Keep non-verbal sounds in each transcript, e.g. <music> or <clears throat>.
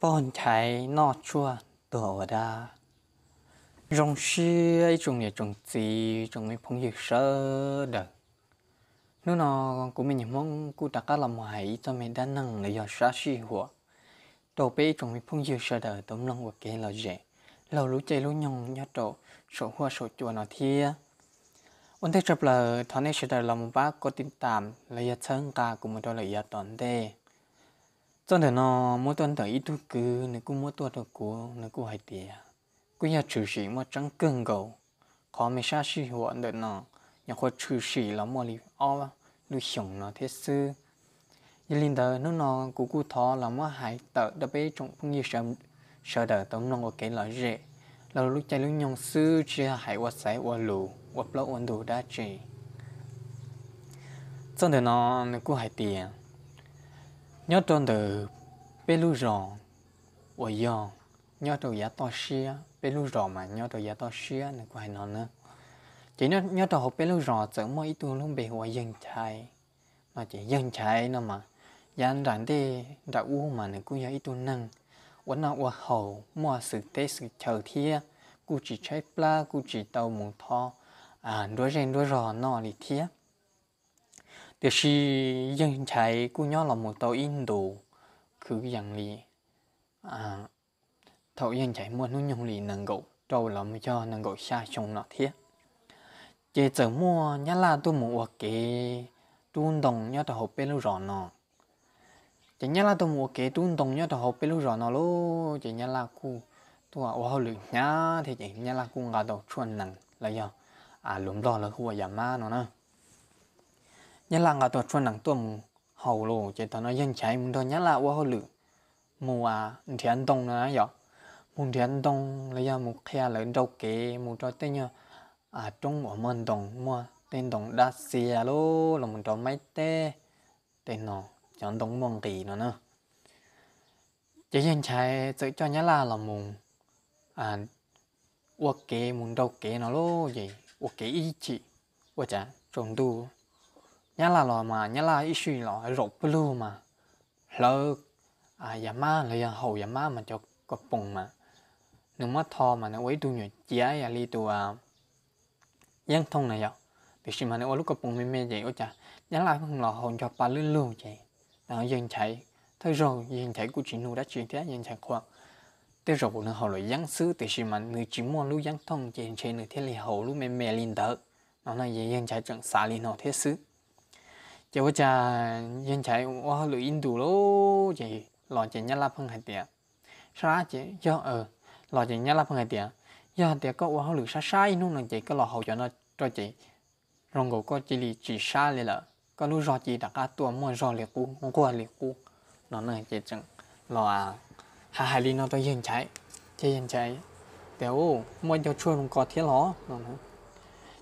bọn trái nọ chua đồ đa, rong xi ấy chúng này chúng gì chúng mấy phong dịch sơ đợt nó nó cũng mình mong cụ đặt các làm hại cho mình đa năng để giờ xa xi hùa đồ bé chúng mấy phong dịch sơ đợt tấm lòng của cái là dễ lâu lũ chạy lũ nhong nhá đồ, sổ hoa sổ chùa nó thia ổn thế chập lờ thằng này sẽ đợi lòng bác có tin tạm lấy giờ chân cả cùng một đôi lấy giờ toàn đề tuần thì nó mỗi tuần tới ít thứ cứ nếu cũng mỗi tuần được cứ nếu cũng hay tiền cứ nhà chủ sĩ mà chẳng cưng cầu khó mấy xa xí huộn được nó nhà khoa trừ sĩ là mọi lý o lưu sống nó thế sư như linh đời nó nó cũng cũng thọ là mà hại tợ đã bé trong cũng như sợ sợ đời tông nó có cái lợi rẻ là lúc chạy lúc nhông sư chỉ hại qua sái qua lù qua lỗ ổn đủ đã chỉ cho nên nó nó cũng hại tiền nhớ trong từ bê lu ròn ở yon nhớ trâu giá to xia bê lu ròn mà nhớ trâu giá to xia này quay nó nữa chỉ nhớ nhớ trâu học bê lu ròn chẳng mỗi tuần luôn bề hoa dân chạy mà chỉ dân chạy nó mà dân rảnh đi đã u mà này cũng nhớ ít tuần năng quấn nào quấn hầu mua sự tế sự chờ thia cụ chỉ chạy pla cụ chỉ tàu mù tho à đối rèn đối rò nó thì thia điều gì dân chạy của nhau là một tàu Indo cứ dạng lì à tàu dân chạy mua nước nhung lì nâng gỗ đâu là mới cho nâng gỗ xa chung nó thiết chế giờ mua nhá là tôi mua cái tuôn đồng nhá tàu hộp bên lâu rõ nó chế nhá là tôi mua cái tuôn đồng nhá tàu hộp bên lâu rõ nó lô chế à, nhá là cu tôi bảo wow lửa nhá thì chế nhá là cu ngà đầu chuẩn nặng là do à lúm đỏ là khu ở nhà ma nhớ là ngà tuột phun nặng tuồng hầu lù chỉ tao nói dân chạy muốn thôi nhớ là quá hồ lử mùa thiên à, thì anh đông nữa nhở mùa thì đông lấy ra một khe lớn đâu kì mùa cho tên nhở à trong bộ mền đồng mua tên đồng đa xìa lô là mình cho mấy tê tên nó chọn đồng mông kỳ nữa nữa chỉ dân chạy tự cho nhớ là là mùng à ok mùng đâu kì nó lô gì ok ý chị quá chả trồng đu nhá là lo mà nhá là ít suy lo rộp blue mà lỡ à nhà má là hậu nhà má mà cho có bùng mà nếu mà thò mà nó ấy tu nhỉ chỉ ấy là li tu à giang thông này vậy vì sao mà nó lúc có bùng mê mê vậy ôi chà nhá là không lo hồn cho ba lư lưu vậy đó dân chạy thôi rồi dân chạy của chị nu đã chuyển thế dân chạy qua, thế rồi nó hầu lại giang sứ thì sao mà người chỉ muốn lúc giang thông trên trên nữa thế li hậu lúc mê mê linh đỡ nó nói vậy dân chạy chẳng xa li nó thế sứ chỉ có cha dân chạy qua lưỡi in đủ lô chỉ lo chỉ nhát lắp hơn hai tiền ra chỉ do ờ lo chỉ nhát lắp hơn hai tiệt, do tiệt có qua lưỡi sa sai nung là chỉ có lo hậu cho nó cho chỉ rong gỗ có chỉ li chỉ sa lì lợ có lúc do chỉ đặt cá tua mua do liệt cú mua qua liệt cu nó này chỉ chừng lo à hai hai lì nó tôi nhân chạy chỉ nhân chạy tiểu mua cho chua không có thiết ló nó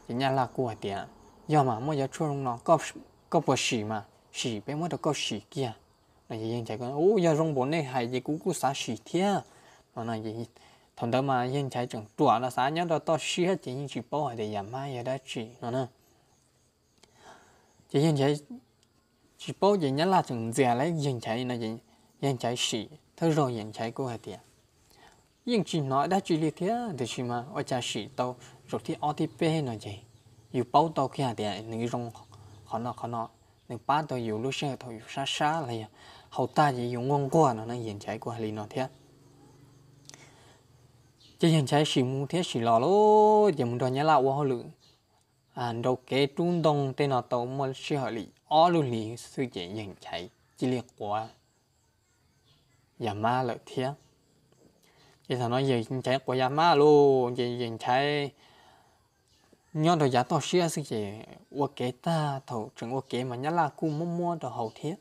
chỉ nhát là của tiệt, do mà mua cho chua không nó có có bờ xì mà xì bé mới được có xì kia này vậy chạy con ô giờ rong bốn này hay gì cũng cũng xả xì thế mà này vậy thằng đó mà yên chạy chẳng tua là xả nhớ đó to xì hết chỉ chỉ bao hay để nhà mai nhà đã chỉ nó nè chỉ yên chạy chỉ bao giờ nhớ là chẳng dè lấy yên chạy này vậy yên chạy xì thôi rồi yên chạy cô hay tiền yên chỉ nói đã chỉ liệt thế thì chỉ mà ở cha xì tao rồi thì ở thì bé nó vậy yêu bao tao kia tiền người rong học khó nó khó nó nên ba tôi dùng lúc xưa tôi dùng xa xa là hậu ta chỉ dùng ngon quá nó nên hiện trái qua lì nó thế chỉ hiện trái sử mu thế sử lò lô chỉ muốn đòi nhớ lại qua lự à đầu kế trung đông tên nó tàu mà sử hợp lì ó luôn lì sư chỉ hiện trái chỉ liệt quá giả ma lợi thế chỉ thằng nó hiện trái quá giả ma luôn chỉ hiện trái nhau đó giá to xia sự gì ô kế ta thầu chừng ô kế mà nhá là cu mua mua đồ hậu thiết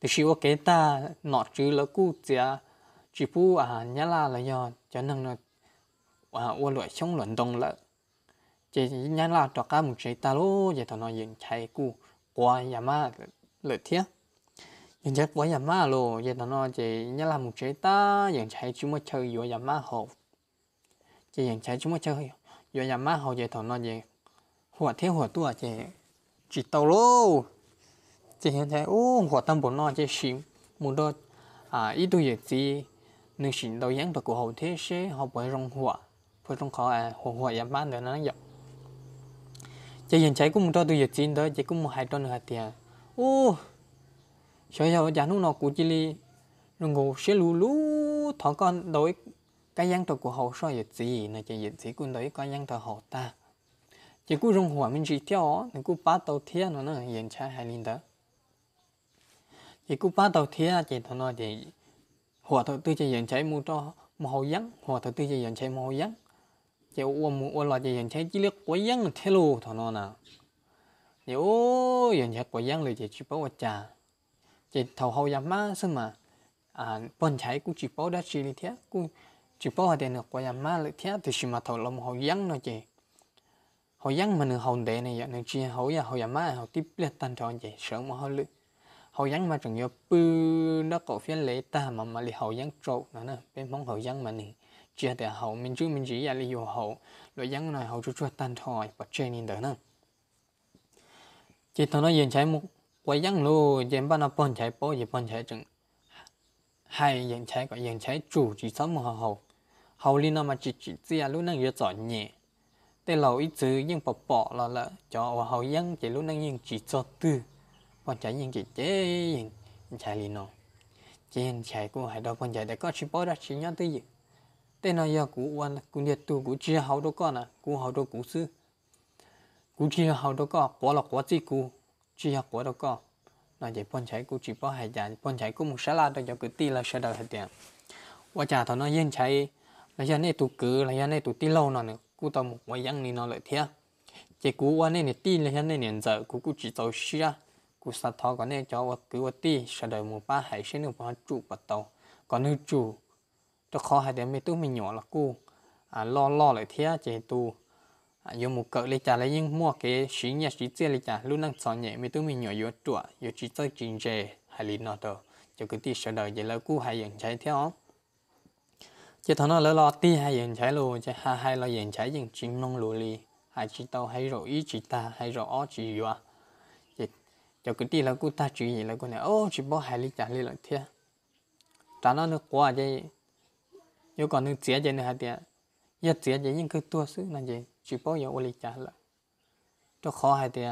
thì chỉ ô kế ta nọ chứ là cu chỉ chỉ pu à nhá là là do cho nên là à ô loại sống luận đồng lợ chỉ nhá là cho cá một chế ta lô vậy thằng nói dừng chạy cu qua nhà ma lợi thiết nhưng chắc qua nhà ma lô vậy thằng nói chỉ nhá là một chế ta dừng chạy chúng mới chơi vô nhà ma hậu chỉ dừng chạy chúng mới chơi giờ nhà má họ về thọ nó về หัวเที่ยวหัวตัวเจจิตโตโลเจเห็นใจโอ้หัวตั้มบนนอนเจชิมมุนโดอ่าอีตัวใหญ่จีหนึ่งชินเรายังตัวกูหัวเที่ยวเช่เขาไปรองหัวเพื่อต้องขออ่าหัวหัวยามบ้านเดี๋ยวนั้นหยอกเจเห็นใจกูมุนโดตัวใหญ่จีนเด้อเจกูมุนหายต้นหายเตียโอ้เฉยๆอย่างนู้นเรากูจิลีลุงกูเชื่อรู้รู้ถอนก้อนโดย cái dân tộc của họ so với gì là chỉ dịch sĩ quân đội cái dân tộc họ ta chỉ cú rung hòa mình chỉ theo nên cú bắt đầu thế nó nó hiện cha hai linh đó chỉ cú bắt đầu thế chỉ thằng nó chỉ hòa thợ tư chỉ hiện cháy mua cho một hậu dân hòa thợ tư chỉ hiện cháy mua hậu dân chỉ ô mua ô là chỉ hiện cháy chỉ liếc quấy dân thế lù thằng nó nào chỉ ô hiện cháy quấy dân rồi chỉ chỉ bảo trà chỉ thầu hậu dân má xí mà à bọn cháy cú chỉ bảo đã chỉ đi thế cú chỉ bảo họ để nó quay à, mà lại thế thì xí mà thầu lòng họ yăng nó chị họ yăng mà nó hồn đệ này vậy nó chỉ họ ya họ ya má họ tiếp lên tan tròn vậy sợ mà họ lự họ yăng mà chẳng nhớ bự nó có phiền lệ ta mà mà lại họ yăng trộn nữa, nè bên mong họ yăng mà này chỉ để họ mình chứ mình chỉ là lý do họ loại yăng này họ chú chú tan tròn và trên nhìn đó nè chỉ tao nó yên trái một quay yăng luôn chỉ ban nó bòn trái bó gì bòn trái chừng hai yên trái có yên trái chủ chỉ sống mà họ hậu hầu li nó mà chỉ chỉ chia lúc năng dễ giỏi nhẹ tê lâu ít chứ nhưng bỏ bỏ là là cho hầu dân chỉ lúc năng nhưng chỉ cho tư bọn trái nhưng chỉ chế nhưng trái li nó trên trái của hay đâu bọn trái đã có chỉ bỏ ra chỉ nhau tư gì tê nó giờ cũ quan cũ nhiệt tu cũ chia hầu đâu con à cũ hầu đâu cũ sư cũ chia hầu đâu có bỏ là quá gì cũ chia quá đâu con, nó chỉ bọn trái cũ chỉ bỏ hải giả bọn trái cũ một sẽ là đâu cho cứ ti là sẽ đợi hết tiền và chả thọ nó yên trái là giờ này tụ cứ là giờ này tụ tí lâu nó nữa cú tao một quay giăng này nó lại thế chỉ cú qua này tí là giờ này nhận giờ cú cú chỉ tàu xí ra cú sát thọ còn này cho vật cứ vật tí sẽ đợi một ba hải sinh được bao trụ bắt tàu còn nếu trụ cho khó hai đứa mình tu mình nhỏ là cú à lo lo lại thế chỉ tụ à dùng một cỡ lấy trả lấy những mua cái xí nhà xí tiền lấy trả luôn đang sợ nhẹ mình tu mình nhỏ vừa trụ vừa chỉ tới trình dề hải lý nó đó cho cái tí sẽ đợi vậy là cú hải nhận chạy theo chỉ thằng nó lỡ lo tí hai dần chảy lù chỉ hai hai lo dần trái dần chỉ mong lù li hai chỉ tao hay rồi ý chỉ ta hay rồi ó chỉ vua chỉ cho cái tí là cô ta chỉ gì là cô này ô chỉ bỏ hai ly chả ly lại thế trả nó nước quá chứ nếu còn nước chia chứ nữa hả tiệt giờ chia chứ nhưng cứ tua xứ là gì chỉ bỏ vào ly trả lời, cho khó hả tiệt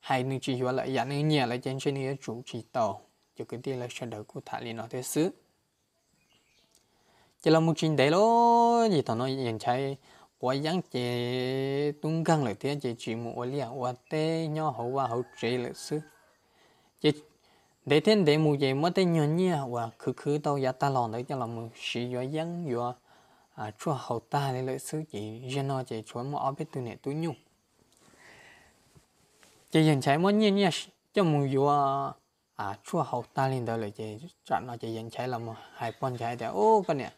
hai nước chỉ vua lại dạng nước nhẹ lại trên trên nước chủ chỉ tàu cho cái tí là sẽ đỡ cô thả ly nó thế xứ chỉ là một chuyện đấy lo gì thằng nó nhận trái quá giang chế tung căng lại thế chế chỉ một lia qua tê nhau hậu qua hậu chế lại sư chế để thế để một chế mất tên nhận nhia và cứ cứ tao giá ta lòn đấy chỉ là một sự do giang do à cho hậu ta lấy lại sư chỉ dân nó chế chuẩn một áp tu này tu nhung chế nhận trái mất nhia nhia cho một do à cho hậu ta lên đó lại chế chọn nó chế nhận trái là một hai con trái để ô con nè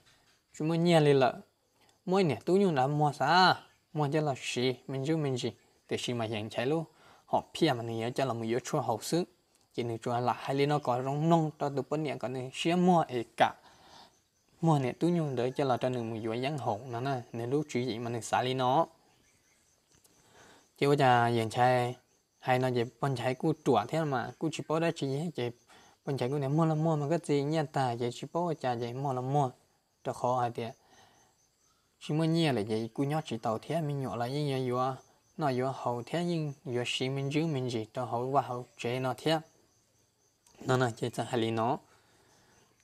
chúng mình nhẹ lên là mỗi nè tú nhung đã mua sa mua cho là xì mình chú mình gì để xì mà hiện chạy luôn họ pia mà này cho là mình yếu chua hậu sức chỉ nên chua là hai lên nó có rong nong ta tụi bên nhẹ có nên xía mua ấy cả mua này tú nhung để cho là cho nên mình yếu dáng hậu nó nè nên lúc chú gì mà nên xả lên nó chứ bây giờ hiện chạy hay nó chỉ bên chạy cú chua thế mà cú chỉ bỏ ra chỉ chỉ bên chạy cú này mua là mua mà cái gì nha ta chỉ chỉ bỏ ra chỉ mua là mua cho khó hay tiệt chỉ muốn nhẹ là vậy cú nhóc chỉ tàu thế mình nhỏ là như vậy vừa nó vừa hậu thế nhưng vừa xí mình giữ mình gì cho hậu và hậu chế nó thế nó là chế chẳng hay lý nó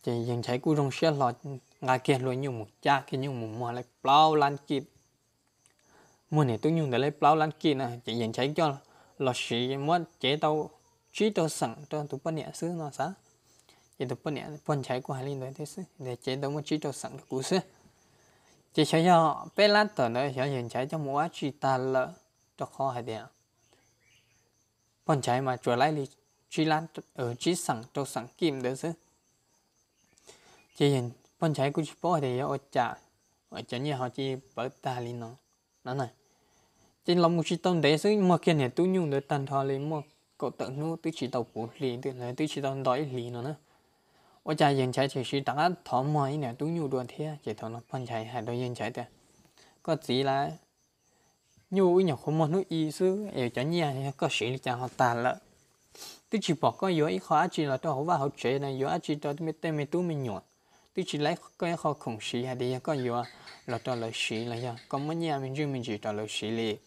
chế dừng chạy cú rong xe lọt ngài kia luôn như một cha kia như một mùa lại plau lan kịp mùa này tôi nhung để lấy plau lan kịp nè chế dừng chạy cho lọt xí mất chế tàu chỉ tàu sẵn cho tụi bạn nhẹ xứ nó sao chế độ bốn nè bốn trái của hai linh đối thế sự để chế độ một chế độ sẵn được cú sự chỉ cho nhau bé lát tờ nữa cho hiện trái trong mua chỉ ta lỡ cho khó hay điện bốn trái mà trở lại thì chỉ lát ở chỉ sẵn cho sẵn kim được sự chỉ hiện bốn trái của chỉ bỏ thì ở trả ở trả như họ chỉ bỏ ta linh nó nó này chỉ lòng một chỉ tâm đấy sự mà kia này tu nhung được tàn thọ lên một cậu tận nu tự chỉ đầu của lý tự này tự chỉ đầu đói lý nó nữa 我家人才其实大家讨买一点都有多天，这头呢碰才还多人才的，个子啦，有一点红毛弄意思，有讲伢个谁讲好大了，都只不过有一块阿只了，都好话好吃呢，有阿只到都没得没都没用，都只来个好空虚还得个有啊，了到了虚了呀，个么伢们就没知到了虚哩，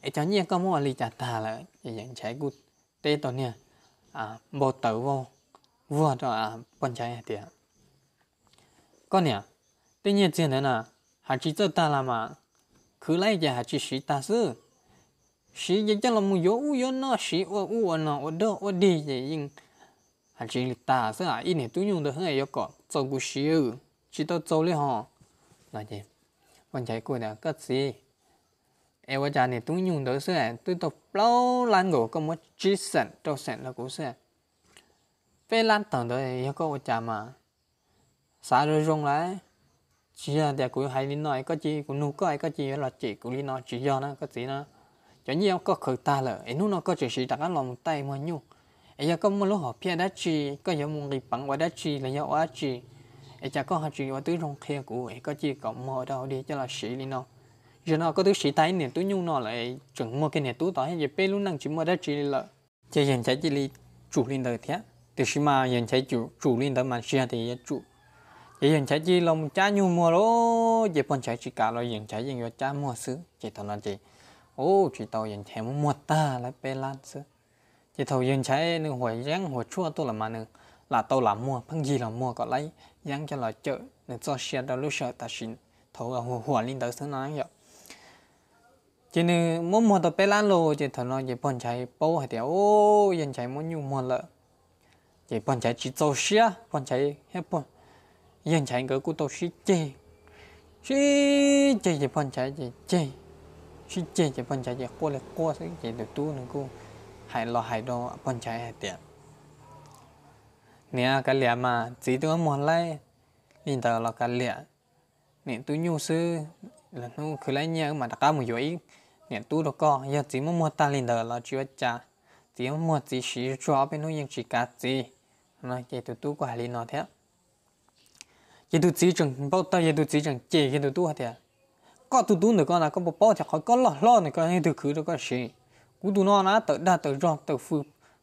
哎讲伢个么哩就大了，人才个，对头呢，啊，没得哦。vua cho bọn trái thì con nè tuy nhiên chuyện thế nào hà chỉ cho ta làm mà cứ lấy giờ hà chỉ sĩ ta sư sĩ giờ cho là muốn yếu yếu nó sĩ ô ô nó ô đó ô đi gì, nhưng hà chỉ ta sư à ít này tôi nhung được hơi ấy có châu của sĩ ư chỉ tao châu lấy họ là gì bọn trái của nè cất gì em vợ cha này tôi nhung được sư à tôi tập lâu lan ngủ có một chỉ sẵn trong sẵn là cũng sẵn về lan tầng thì yêu cầu chả mà xã rồi rong lại chỉ là để cũng hay linh nói có chi cũng nụ cười có chi là chỉ cũng linh nói chỉ do nó có gì nó cho nhiều có khởi ta lợi ấy nó có chỉ chỉ đặt nó lòng tay mà nhung ấy có một lúc họ phe đã chi có nhiều muốn đi bằng qua đã chi là do quá chi ấy chả có họ chỉ qua tứ rong khe của ấy có chi cộng mò đâu đi cho là sĩ linh nó giờ nó có tứ sĩ tay niệm tứ nhung nó lại chuẩn mua cái này tú tỏi hay gì pe luôn năng chỉ mua đã chi lợi chơi dần chạy chỉ đi chủ linh đời thế từ khi mà nhận trái chủ chủ lên đó mà xia thì chủ vậy nhận thấy gì lòng cha nhu mua đó vậy bọn trái chỉ cả rồi nhận trái gì người cha mua xứ chỉ thằng là chỉ, ô chỉ tàu nhận trái muốn mua ta lại bê lan xứ chỉ thầu nhận trái nên hồi ráng hồi chua tôi là mà nữa là tôi làm mua phăng gì là mua có lấy ráng cho là chợ nên cho xia đó lúc sợ ta xin thầu là hồi hồ lên đó xứ nói vậy chỉ nên muốn mua tàu bê lan lô chỉ thằng là gì bọn trái bao hết tiểu ô nhận trái muốn nhu mua lợ chỉ bọn chạy chỉ tàu xe bọn chạy hết bọn yên chạy cái cú tàu xe chê xe chê chỉ bọn chạy chỉ chê xe chê chỉ bọn chạy chỉ qua lại qua sẽ chỉ được tu nữa cô hải lo hải đồ bọn chạy hải tiền nè cái lẹ mà chỉ tôi muốn lấy nên tờ là cái lẹ nè tôi nhu sư là nó cứ lấy nhau mà đặc một dưới nè tôi đâu có giờ chỉ muốn mua ta lên tờ là chưa cha chỉ muốn mua chỉ sử cho bên nó yên chỉ cả gì nó chỉ tụ tú quả lý nó thế chỉ tụ chỉ chừng bao tay chỉ tụ chỉ chừng chỉ cái tụ tú thế có tụ tú nữa con là có bao bao thì khỏi có lo lo nữa con hay thứ khứ đó có gì cú tụ nó là từ đa từ rong từ phu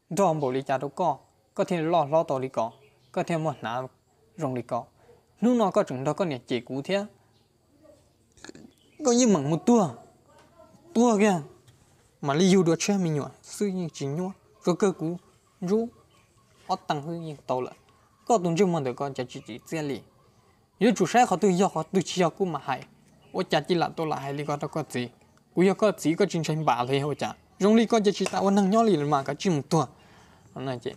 rong bộ lý cha đó con có thể lo lo tổ lý con có thể một nã rong lý con lúc nó có chừng đó có nhà chỉ cú thế có như mảng một tua tua kia mà lý do đó chơi mình nhọ suy như chính nhọ cơ cơ cú rú họ tăng hư nhiên tàu lợ có tuần trước mà được con chả chỉ chỉ xe lì nếu chủ xe họ tự do họ tự chia cũng mà hay ô chả chỉ là tôi là hay lý con đó có gì cú yêu có gì có chính sách bảo thì họ chả rong lý con chả chỉ tạo năng nhỏ lì mà cả chim tua này chị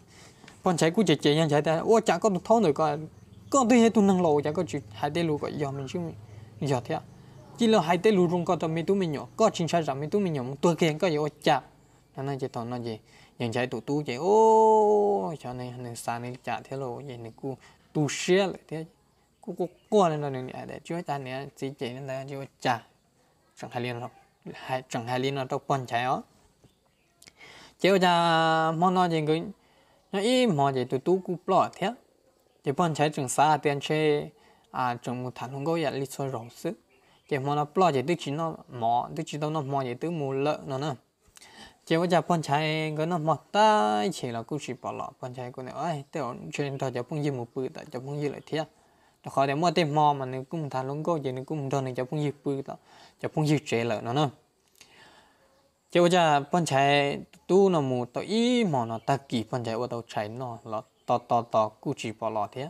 bọn chạy cú chạy chạy nhanh chạy ta ô chả có được thâu được con con tự hết tuần năng lâu chả có chỉ hai tay lù gọi giờ mình chứ giờ thế chỉ là hai tay lù rung có tao mấy tú mình nhỏ có chính sách rằng mấy tú mình nhỏ tôi khen có gì ô chả này chị thằng anh chị 人家都都这哦，像那那山那家铁路，人那个都些了的，个个个人都能来的，就咱那自己那来就家，上海领了，还上海领了都搬家哦。结果家莫那这个，那一莫这都都顾不了的，这搬家整啥电车啊，整木谈论过也历史老师，这莫那不了这都只那莫，都知道那莫这都没了，那那。chỉ có cho phong chạy có nó mọt ta chỉ là cũng chỉ bỏ lọ bọn chạy của này tôi tiểu chuyện đó cho phong gì một bự tại cho phong gì lại thế nó khỏi để mua tiền mò mà nó cũng thà luôn có gì nó cũng thôi này cho phong gì bự đó cho phong gì trẻ lợ nó nó, chỉ có cho phong chạy tu nó mù tội ý mà nó ta kỳ phong chạy ở đâu chạy nó lọ to to to cũng chỉ bỏ lọ thế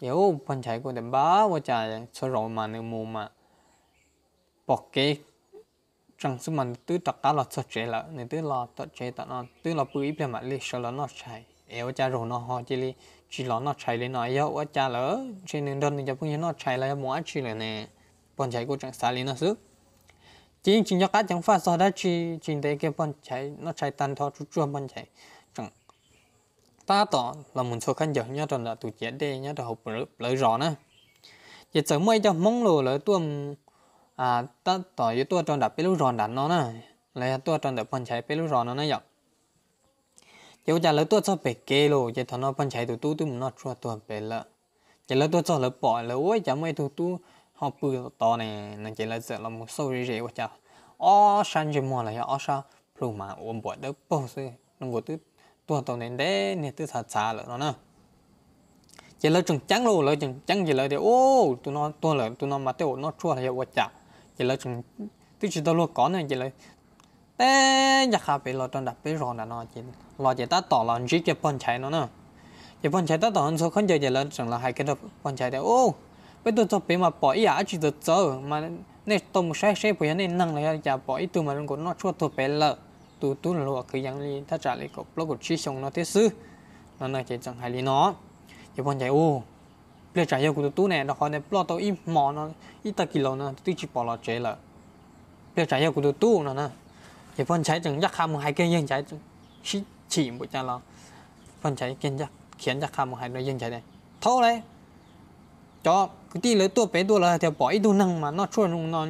yếu phong chạy của để bà bọn chạy sơ rồi mà nó mù mà bỏ cái chẳng số mình tứ tất cá là sốt chế là nên tứ là tất chế tất nó tứ là bự ít mà lì sợ là nó chạy eo cha rồi nó họ chỉ lì chỉ là nó chạy lên nó yêu ở cha lỡ trên đường đơn thì cho phương nó chạy là mua chỉ là nè bọn chạy của chẳng xả lì nó sức chỉ chỉ cho cá chẳng phát sao đã chỉ chỉ để cái bọn chạy nó chạy tan thọ chút chút bọn chạy chẳng ta tỏ là muốn số khăn giờ nhớ rồi là tụi trẻ đây nhớ rồi học lỡ rõ nè giờ sớm mai cho mong lừa lỡ tuồng à ta tỏ yếu tua tròn đập bê pelu ròn đắn nó nè lấy tua tròn đập cháy bê pelu ròn nó nè dọc chỉ có lấy tua cho bể kê lô chỉ thằng nó phần cháy tụ tu tụ nó chua tua bể lợ chỉ lấy tua cho lấy bỏ lấy ôi chả mấy tụ tu họ bự to này nó chỉ lấy sợ là một số rỉ rỉ quá chả ó san chỉ mua là ó sa pru mà ôm bỏ đỡ bao xí nó ngồi tư tua tàu này đấy nè tư thật xa lợ nó nè chỉ lấy trứng trắng lô lấy trứng trắng chỉ lấy thì ô tụ nó tua lợ tụ nó mà tiêu nó chua là quá chả chỉ là chúng tức chỉ tao luôn có này chỉ là ê giờ khá bị lo trong đặt bị rồi nè à, nó chỉ lo chỉ ta tỏ là chỉ cái phần chạy nó nè cái phần chạy ta tỏ hơn số không giờ giờ là chẳng là hai cái đó phần chạy đấy ô bây giờ tôi bị mà bỏ ý à chỉ được chờ mà nên tôi một sai sai bây giờ nên năng này giờ bỏ ý tôi mà cũng nó chua tôi bị lợ tu tu là luôn cứ yang li ta trả lại cục lô cục chi xong nó thế sư nó này chỉ chẳng hay lý nó cái phần chạy ô bây giờ yêu của tôi nè nó còn nè lo tôi ít mỏ nó ít ta kilo nó tôi chỉ bỏ lọ chế là bây giờ yêu của tôi nó nè thì phần cháy chẳng chắc ham hai cái dân cháy chỉ chỉ một cha lo phần cháy kiên chắc khiến chắc ham hai đôi dân cháy này thôi đấy cho cái tí lấy tua bé tua là thì bỏ ít tu năng mà nó chua nung nó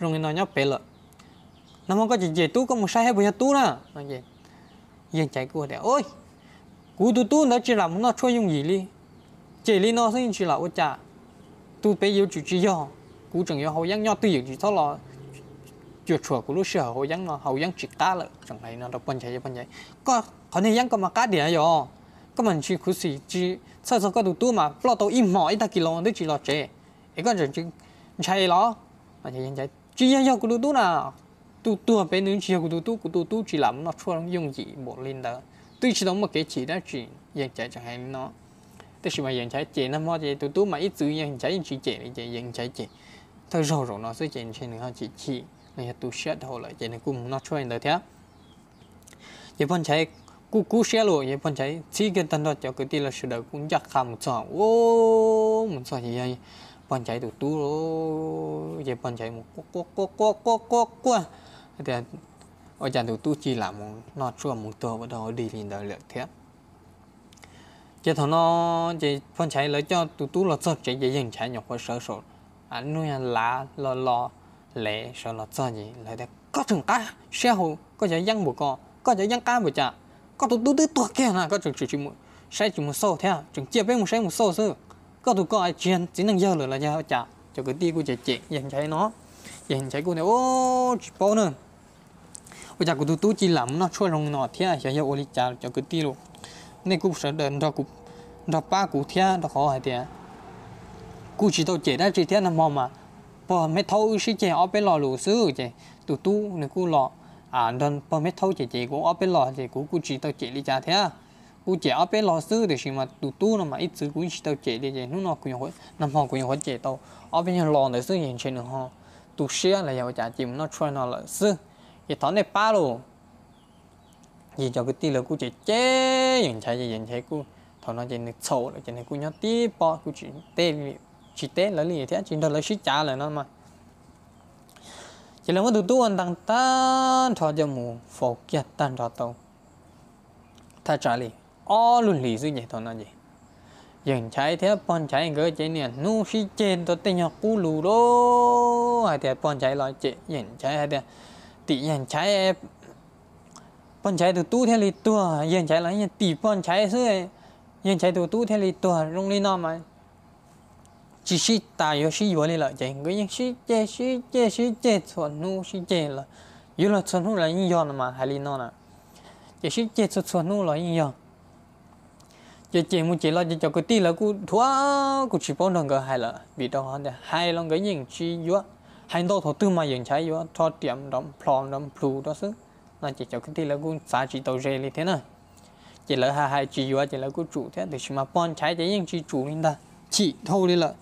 nung nó nhóc bé lợ nó không có gì gì tu có một sai hay bây giờ tu nè nó gì dân cháy của thì ôi cú tu tu nó chỉ làm nó chua dùng gì đi chỉ lý nó sinh chỉ là ô chả tu bây giờ chỉ do cú chẳng yêu hậu giang nhau tuy chỉ thôi là chuột chuột của lúc xưa hậu giang nó hậu giang chỉ cá lợ chẳng này nó đọc bận chạy bận chạy có họ này giang có mà cá đĩa rồi có mình chỉ cứ chỉ chỉ sao sao có đủ tu mà lo tàu im mỏi ta kỳ lon đấy chỉ lo chế ấy con chỉ chạy lo chạy chạy chỉ yêu yêu của đủ tu nào tu tu bên nữ chỉ của đủ tu của đủ tu chỉ làm nó chua dùng gì bộ lên đó tuy chỉ đóng một cái chỉ đó chỉ chạy chẳng hạn nó tức là dành trái chế năm hoa chế tôi tụ mà ít chữ dành trái chỉ chế này chế dành trái chế thôi rồi rồi nó sẽ chế trên nó chỉ chỉ này tôi xét hồ lại chế này cũng nó cho anh được thế chế phần trái cú cú xe lộ chế phần trái chỉ cần tân đó cho cái tiền là sự đời cũng chắc kham một sọ ô một sọ gì vậy phần trái tụ tụ rồi chế phần trái một quắc quắc quắc quắc quắc quắc thì ở nhà tụ tụ chỉ là một nó cho một tờ vào đó đi lên đời lượt thế chỉ thằng nó chỉ phong chạy lấy cho tụ tụ là sợ chỉ dễ dàng chạy nhọc với sợ sợ à nuôi là lo lo lệ sợ là sợ gì lại đây có thằng cá xe hồ có thể dân một con có thể dân cá một chả có tụ tụ tới to kia là có chừng chỉ một sẽ chỉ một số thế à, chừng chia với một sẽ một số chứ có tụ có ai chuyện chỉ năng giờ là giờ chả cho cái tia của chị chị dành chạy nó dành chạy của này ô chỉ bao nữa bây giờ của tụ tụ chỉ làm nó chui rồng nọ thế à giờ giờ ô chả cho cái tia luôn nên cũng sợ đền ra cũng đó ba cụ thia đó khó hay tiền cụ chỉ tao chế đã chỉ thia nằm mò mà bờ mấy thâu xí chế ở bên lò lù xứ chế tụ tụ này cụ lò à đơn bờ mấy thâu chế chế cũng ở bên lò chế cụ cụ chỉ tao chế đi trả thia cụ chế ở bên lò xứ thì xí mà tụ tụ nằm mà ít xứ cụ chỉ tao chế đi chế nó nó cụ hội nằm mò cụ hội chế tao ở bên nhà lò này xứ hiện trên đường ho tụ xia là giàu trả chìm nó chơi nó là xứ cái thằng này ba luôn gì cho cái tí là cụ chế chế hiện chạy gì hiện chạy cụ thôi nó chỉ nên sổ là chỉ nên cú nhớ tí bỏ cú chỉ tê chỉ tê là liền thế chỉ đâu lấy xí trả lại nó mà chỉ là một tụ tụ anh đang tan thọ cho mù phổ kiệt tan thọ tàu ta trả lì ô luôn lì suy nhẹ thôi nó gì dừng trái thế bọn trái gỡ chế nè nu xí trên tôi tên nhọc cú lù đô hay thế bọn trái lo chế dừng trái hay thế tỷ dừng trái bọn trái từ tu theo lì tua dừng trái là như tỷ bọn trái xưa nhưng chạy tụ tụ thế thì tụ rung lên nó mà chỉ xí ta yo xí yo lên lại chạy cái những xí chê xí chê xí chê chuẩn nu xí chê là yo là chuẩn nu là in yo mà hài lên nó nè chỉ xí chê chuẩn chuẩn nu là in yo chỉ chỉ muốn chỉ lo chỉ cho cái tí là cứ thua cứ chỉ bao lần cái hài là bị đau hơn để hay lần cái những chi yo hay đâu thọ tư mà những trái yo thọ tiệm đóng plon đóng plu đó xứ là chỉ cho cái tí là cứ giá trị đầu rẻ như thế này chỉ là hai hai chỉ vừa chỉ là cứ chủ thế thì mà bọn trái chỉ những chỉ chủ nên ta chỉ thôi đi lại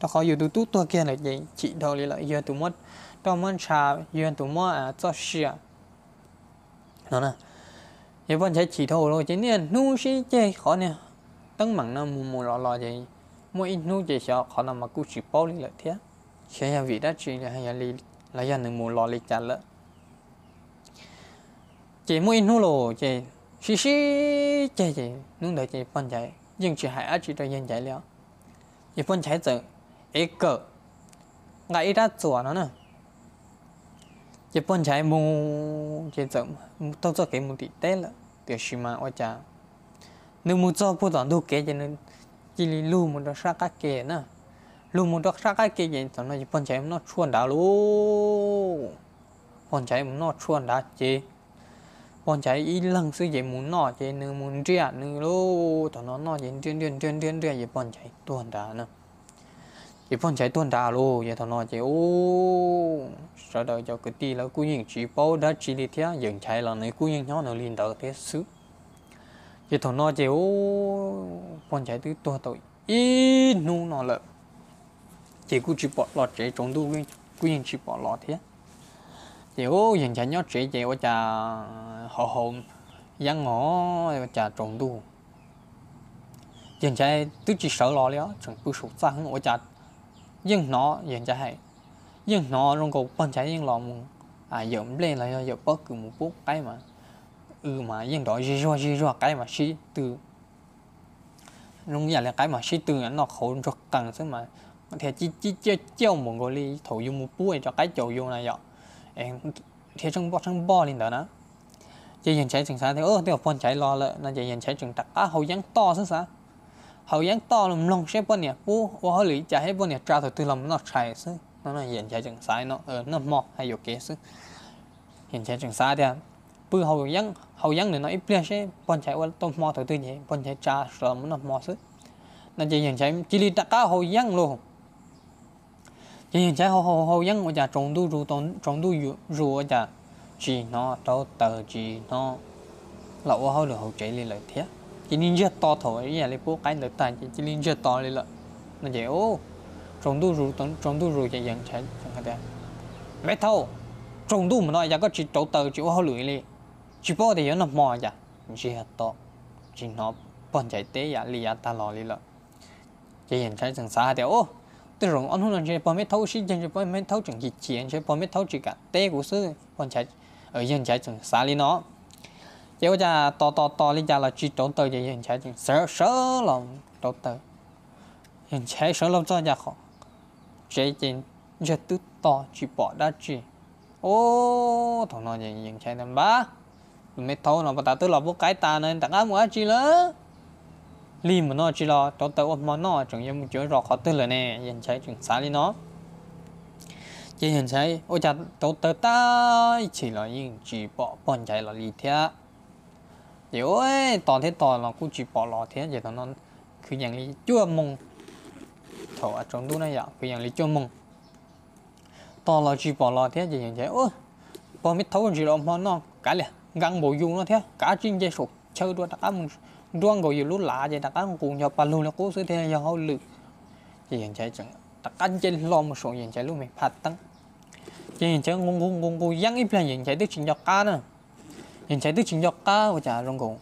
đó khó dù tụt tôi kia là gì chỉ thôi đi lại giờ tụi mất đó muốn trà giờ tụi mất à cho à đó nè giờ bọn trái chỉ thôi rồi chỉ nên nu xí chơi khó nè tăng mảng nó mù mù lò lò gì mỗi ít nu chơi sợ khó nằm mà cứ chỉ bao đi lại thế khi nhà vị đã chỉ là hay là là nhà nương mù lò lì chặt lợ chỉ mỗi ít nu lò chỉ xí xí chạy chạy nung đợi chạy bắn chạy nhưng chỉ hại chỉ cho yên chạy liao chỉ bắn chạy giờ ấy cỡ ngày ra chùa nó nè chỉ bắn chạy mu chạy giờ tao cho cái mu tí té là tiểu xí mà ôi chà, nếu mu cho bút đoạn đu kế cho nên chỉ lưu mu đó sát các kế nè lưu mu đó sát các kế vậy tao nói chỉ bắn chạy nó chuồn đá luôn bắn chạy nó chuồn đá chế bọn cháy ý lần sự dễ muốn nọ chế nữ muốn trẻ nữ lô tao nó nọ chế truyền truyền truyền truyền truyền gì bọn cháy tuần đã nữa chỉ bọn cháy tuần đã lô vậy tao nọ chế ô sợ đời cho cái tí là cú nhìn chỉ bao đã chỉ đi theo dừng cháy là nơi cú nhìn nhỏ nó liền đỡ thế sự vậy tao nọ chế ô bọn cháy từ tuần tội ý nu nọ lợ chỉ cú chỉ bỏ lọt chế trong đu cú nhìn chỉ bỏ lọt thế chiều dành cho nhớ chị chiều cha họ hồn dân ngõ cha trộn đu dành cho tôi chỉ sợ lo lió chẳng cứ sụt ra hướng cha nhưng nó dành cho hay nhưng nó trong cuộc bên trái nhưng lo mùng à dậm lên là dậm bất cứ một bước cái mà ừ mà nhưng đó gì rồi gì rồi cái mà xí từ luôn giờ là cái mà xí từ nó khổ cho cần thế mà thì chỉ chỉ chỉ chiêu một cái ly thổi vô một bước cho cái chầu vô này vậy em thì trong bọt trong bò lên đó nè chị nhìn cháy chừng sáng thì ơ tiêu phun cháy lo lợ là chị nhìn cháy chừng tắc à hậu dáng to sức sáng hậu dáng to lùm lông xếp bún nè bú ô hậu lý cháy hết bún nè trao thật từ lòng nó cháy sức nó là nhìn cháy chừng sáng nó ở nó mò hay dù kế sức nhìn cháy chừng sáng thì à? bư hậu dáng hậu dáng này nó ít bia xế bún cháy ô tôm mò thật từ nhé bún cháy trà lòng nó mò sức nên chị nhìn cháy chỉ đi tắc á hậu dáng luôn dân chỉ ở 因在好好好因我就重都入動重都入入我就只 nó đâu tờ chỉ nó là ô hao được hậu chế lên lại thế chỉ nên chưa to thổi nhà lấy bố cái lợi tài chỉ nên chưa to lên lại nó vậy ô trọng tu rủ trọng tu rủ chạy dần chạy chẳng hạn thế thâu trọng tu mà nói giờ có chỉ chỗ tờ chỉ ô hao lưỡi lên chỉ bố thì nó mò giờ chỉ hạt to chỉ nó bọn chạy tế giờ lìa ta lò lên lại chạy dần chạy chẳng xa thế ô từ rộng ông hôn chế bom mét thấu xí dân chế bom mét thấu chẳng gì chỉ anh chế bom mét thấu chỉ cả té của sư còn chạy ở dân chạy chẳng xa lý nó chế của cha to to to lý cha là chỉ trốn tới dân chạy chẳng sợ sợ lòng trốn tới dân chạy sợ lòng cho nhà họ chế trên giờ tứ to chỉ bỏ đã chỉ ô thằng nó dân chạy năm ba mét thấu nó bắt ta tức là bố cái ta nên tặng ám quá chỉ lớn li mà nó chỉ lo cho tới ôm mà nó chẳng như một chỗ rõ khó tư là nè hiện trái chẳng xá li nó chỉ hiện trái ôi chà tổ tớ ta chỉ là những chỉ bỏ bọn trái là li thế điều ấy, tỏ thế tỏ là cũng chỉ bỏ lò thế giờ nó cứ nhận li chưa mông thổ ở trong tu này vậy cứ nhận li chưa mông tỏ là chỉ bỏ lò thế giờ hiện trái ôi bọn mít thấu chỉ là ôm mà nó cả liền găng bộ dung nó thế cả chuyên gia sụp chơi đua đã ăn doang gọi lúc lạ vậy đặc ăn cùng nhau bà luôn là cố sẽ theo giờ hậu lực chỉ hiện chạy chẳng đặc ăn trên lo một số hiện chạy luôn mình phạt tăng chỉ hiện chạy ngung ngung ngung ngung giang ít là hiện chạy tức chính nhập ca nữa hiện chạy tức chính nhập ca và chả rong cùng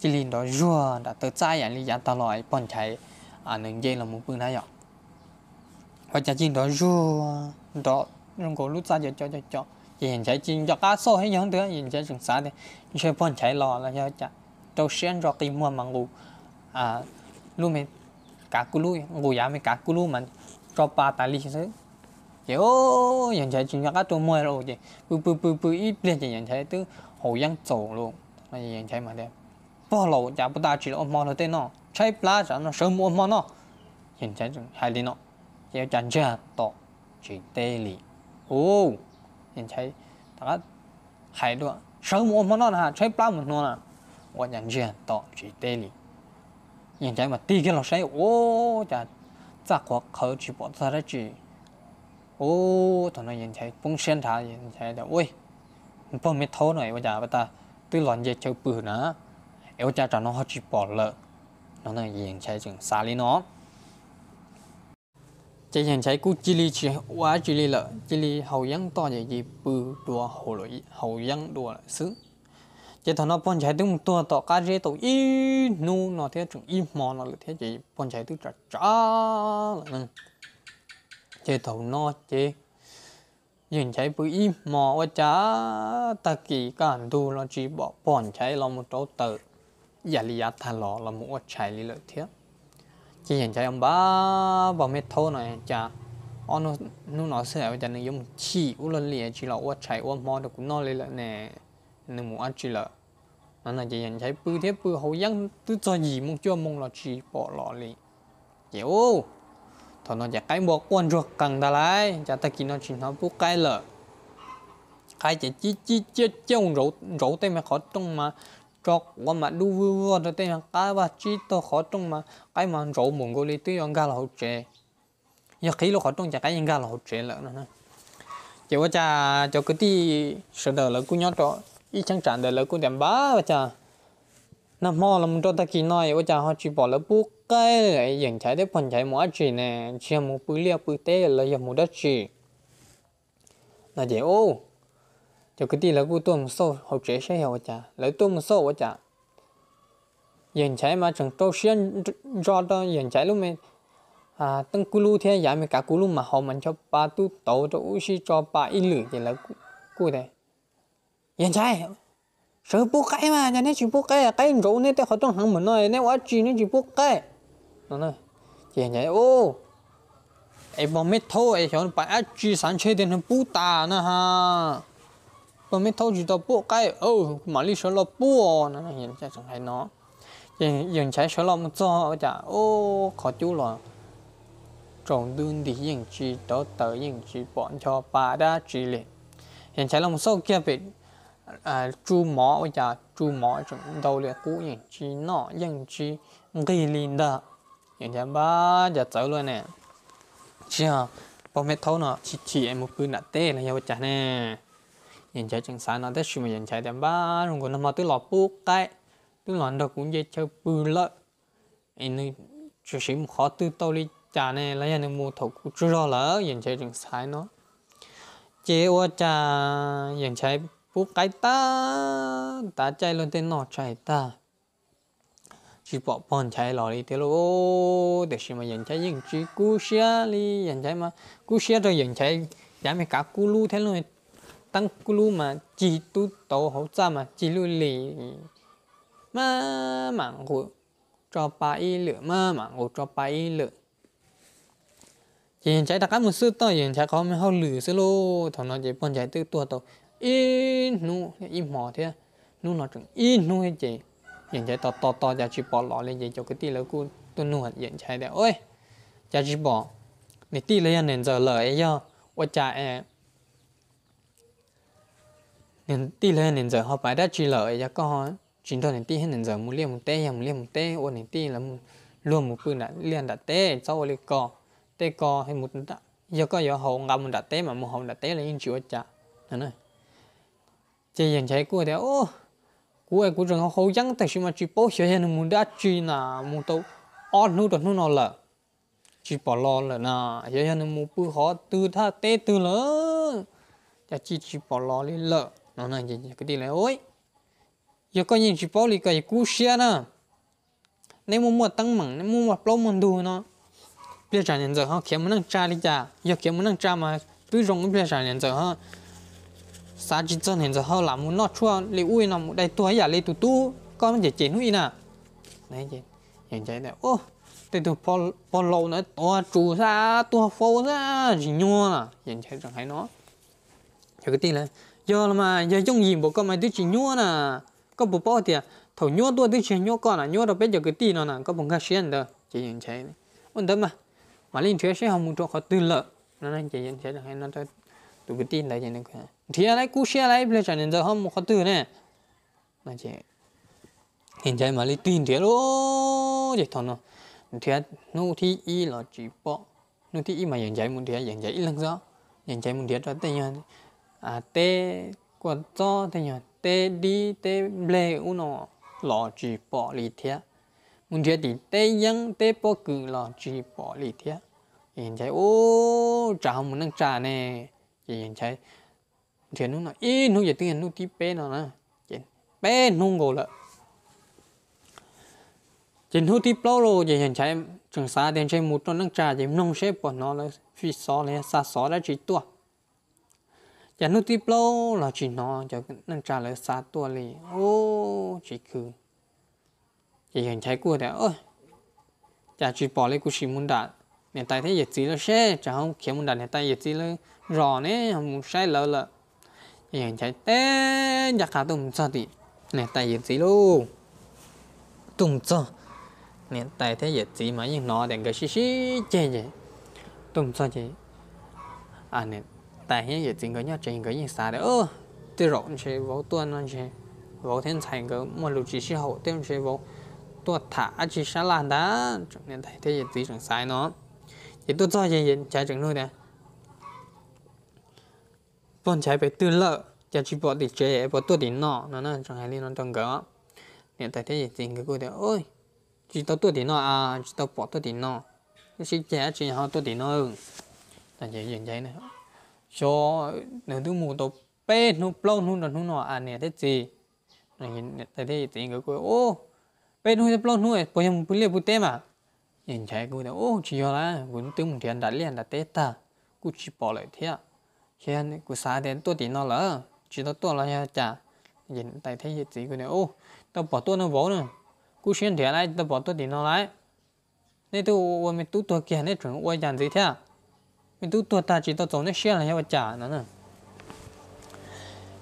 chỉ liền đó rùa đã tới trái ảnh lý giả ta loại bọn chạy à nên dây là một phương thái dọc và chả chỉ đó rùa đó rong cùng lúc ra giờ cho cho cho chỉ hiện chạy chính nhập ca so hay nhớ thứ hiện chạy chẳng xa thì chơi bọn chạy lò là cho chả đầu tiên rồi tìm mua mang ngủ à lúc mình cả cú lui ngủ giá mình cả cú lui mình cho ba tài lý chứ kiểu nhận thấy chuyện các tôi mua rồi vậy bự bự bự bự ít liền chỉ nhận thấy từ hồ dân trổ luôn mà nhận thấy mà đẹp bỏ lỗ chả bút ta chỉ là ôm mò tên nó chạy lá chả nó sớm ôm mò nó nhận thấy hai lý nó kiểu chẳng chưa tỏ chỉ tê lì ô nhận thấy đó hai đứa sớm ôm mò nó là chạy lá một nó là 我 nhận diện đó chỉ tê li nhận cái mà tì nó sẽ ô chả chắc hoặc khởi chỉ bỏ ra ra ô thằng nó nhận cái bông sen thả nhận cái đó ui bông mít thô này bây giờ bây ta tư loạn dây chơi bự nữa eo cha trả nó hết chỉ lợ nó là nhận cái chừng xa lý nó chỉ nhận cái cú chỉ li chỉ quá chỉ li lợ chỉ li hậu dân to vậy gì bự đùa hậu lỗi hậu dân đùa จตนาปนญญาตุ้มตัวต่อการเจตุอีนูนอเทจุงอีมอนอะไรเทจปนญญาตุจัดจ้าเจตนอเจยินใช้ปุ่ยหมอว่าจ้าตะกี้การดูเราจีบอกปนญญาเราหมุโตเตออยาลียาทะเลาะเราหมุอดใช้ลิเลเทียจีเห็นใช้อมบ้าบอกไม่โทษหน่อยจ้าอ๋อโน่นู่นเสียไปจานึงยมขี่อุลเลียจีเราอวดใช้อวดมอเด็กุนนอเลยละเน่หนึ่งหมู่อัดจีละ nó là chỉ nhận thấy bự thế bự hậu dân tự cho gì mong cho mong là chỉ bỏ lọ lì chịu thọ nó chả cái bỏ quan ruột cần ta lại ta kia nó chỉ nó bút cái lợ cái chỉ chi chi chết trong rổ rổ tay mà khó trong mà cho qua mà đu vư vư rồi tay hàng cái ba chi khó trong mà cái mà rổ mùng gô lì tuy ông ga là giờ khi lo khó trong chả cái ông ga là hậu trẻ lợ nữa chịu cái tí sợ đờ là cũng nhớ ý chẳng chẳng đời lỡ cũng đẹp bá vậy chả. nằm mò làm cho ta kỳ nói vậy chả họ chỉ bỏ lỡ bút cái lại dành trái tiếp phần trái mua chỉ nè chỉ một bự lia bự tê là giờ một đất chỉ là dễ ô cho cái tí là cô tôi một số học trẻ sẽ hiểu chả. lấy tôi một số vậy chả. dành trái mà chẳng trâu xuyên do đó dành trái lúc mình à tăng cú lu thế giải mình cả cú lu mà họ mình cho ba tu tổ cho ushi cho ba ít lửa thì là cô đây yên 人才，谁不该嘛？人家就不该，该肉呢？在活动很门呢，那我只能就不该。nó nói chị nhảy ô em bom mít thô em chọn bài ác chi sáng chơi đến hơn bút ta nữa ha bom mít thô chỉ tao bút cái ô mà lý số lo bút nó hiện ra chẳng hay nó hiện hiện trái số lo mà cho chả ô khó chịu lo trong đơn thì hiện chi đó tới hiện chi bọn cho bà đã chỉ liền hiện trái lòng sâu kia bị giờ chúng 呃，猪毛我家猪毛种到了古人去那人去给领的，人家把就走了呢。chưa bao mét thấu nó chỉ chỉ em một bữa đã tê này nhau chả nè nhìn trái chẳng sáng nó tết xuyên mà nhìn trái đem ba rồi còn năm mà tôi lọt bút cái tôi lọt được cũng dễ chơi bự lợi, anh nên chú sĩ khó tư tao đi chả nè lấy anh em mua thầu cũng chưa rõ lỡ nhìn trái chẳng sáng nó chế ô chả nhìn trái bố cái ta ta chạy lên tên nó chạy ta chỉ bỏ bọn chạy lò đi theo lô để xem mà nhận chạy những chỉ cú xe đi nhận chạy mà cú xe rồi nhận chạy giá mày cả cú lu thế luôn tăng cú lu mà chỉ tu tổ hỗ trợ mà chỉ lu lì mà mạng của cho bà y lửa mà mạng của cho bà y lửa hiện chạy đặc một sư to hiện chạy có mấy hao lửa sư lô thằng nó chỉ bọn chạy từ tua tàu nu nu nu hết hết thế, nó hiện 一弄一毛的，弄那种一弄一节，人家到到到家去包老了，也就个地了股都弄人家的，喂，家去包，你地了要能走了要我家哎，能地了能走好白带去了要搞好，今头能地还能走，木练木带呀木练木带，我能地了木 luôn một bữa đã liền đã té sau liền co té co hay một đã giờ có giờ hậu ngâm đã té mà một hậu đã té là yên chịu chả này chị nhận thấy cô thì ô cô ấy cô trường học hậu dân tại sao mà chị bố sẽ hiện muốn đã chị là muốn tàu ăn nu được nu nó là chị bỏ lo là na hiện nó muốn bự khó từ tha tê từ lỡ cha chị chị bỏ lo lên lỡ nó là gì cái đi này ôi giờ coi nhìn chị bố đi cái cú xe nè nếu muốn mua tăng mảng nếu muốn mua lâu muốn đủ nó bây giờ nhận giờ họ kiếm muốn năng trả đi trả, giờ kiếm muốn năng trả mà cứ rong bây giờ nhận giờ họ sa chỉ chân hiện giờ hơi làm muốn nó chua li ui nó một đây tuổi giả li tu tu con chỉ chỉ hui nè này chị hiện chạy này ô từ từ po po lâu nữa tua chủ ra tua phô ra chỉ nhua nè à? hiện chạy chẳng hay nó giờ cái tin là giờ mà giờ trong gì bộ con mày tôi chỉ nhua nè có bộ po thì à, thầu nhua tua tôi chỉ nhua con à nhua đâu biết giờ cái tin nó nè có bằng cái xiên đó chỉ hiện chạy ổn tâm mà mà liên thuế sẽ không muốn cho họ tư lợi nó nên chỉ hiện chạy chẳng hay nó tu cái tin lại cho nên cái thì anh ấy cú xe lại bây giờ nên giờ không một cái từ này, mà chị hiện tại mà lấy tin thế luôn vậy thằng nó thì nó thì y là chỉ bỏ nó thì y mà hiện tại muốn thế hiện tại y lăng rõ hiện tại muốn thế đó thế nhá à tê của cho thế nhá tê đi tê lê u nó là chỉ bỏ lý thế muốn thế thì tê yang tê bỏ cứ là chỉ bỏ lý thế hiện tại ô trả không muốn năng trả này จยังใช้เถียนนุ่งหน่อยอีนุ่งอย่าเถียนนุ่งที่เป้นอ่นะเจนเป้นุ่งกูละเจนนุ่งที่เปล่าโลจะยังใช้ถึงสาเดียนใช้มุดต้นนั่งจ่าจะนุ่งเชฟปอนอ่แล้วฟีซอเลยซาซอได้จีตัวจะนุ่งที่เปล่าเราจีน้อจะนั่งจ่าเลยซาตัวเลยโอ้จีคือจะยังใช้กูแต่เออจะจีปอเลยกูชิมุนดาเนี่ยตายที่หยดจีแล้วเช่จะห้องเขียนมุนดาเนี่ยตายหยดจีเลย rõ nè không sai lỡ lỡ อย่างใจเต้อยากขาตุ่มซอติเนี่ยแต่เหยียดสีลูกตุ่มซอเนี่ยแต่เทเหยียดสีมาอย่างนอแต่ก็ชิชิเจเจตุ่มซอเจอ่ะเนี่ยแต่เฮียเหยียดสีก็ยอดเจก็ยิ่งสาเด้อเออตีร้อนเชวตัวนั่นเชวเทนไทยก็มันรู้จีชิโหเต็มเชวตัวถาจีชาลานดาเนี่ยแต่เทเหยียดสีจังสายเนาะเหยียดตัวซอเจเหยียดใจจังนู่นเนี่ย bọn trái bị tư lợ cho chỉ bỏ đi chơi, bỏ tôi đi nọ nó nó chẳng hay liên nó trong gỡ nên tại thế gì tình cái cô thì ôi chỉ tao tôi thì nọ à chỉ tao bỏ tôi thì nọ chỉ trẻ chỉ họ tôi thì nọ ừ tại chỉ chuyện này cho nếu tôi mua tôi bê nó lâu nó nó nọ à nè thế gì Này nên tại thế gì tình cái cô ô bê nó plon nó bây giờ mình liệp bút tem à nhìn trái cô thì ô chỉ là cũng tưởng một thiên đã liền đã tết ta cũng chỉ bỏ lại thế à hiện của xã đến tôi tí nó lỡ chỉ tôi tôi là nhà chả nhìn tại thấy gì chỉ của này ô tao bỏ tôi nó vỗ nữa cứ xuyên thiệt lại tao bỏ tôi tí nó lại nên tôi ôm mình tôi tôi kia nên chuẩn ôi dàn gì thế à? mình tôi tôi ta chỉ tôi giống nó xuyên là nhà chả nó nè,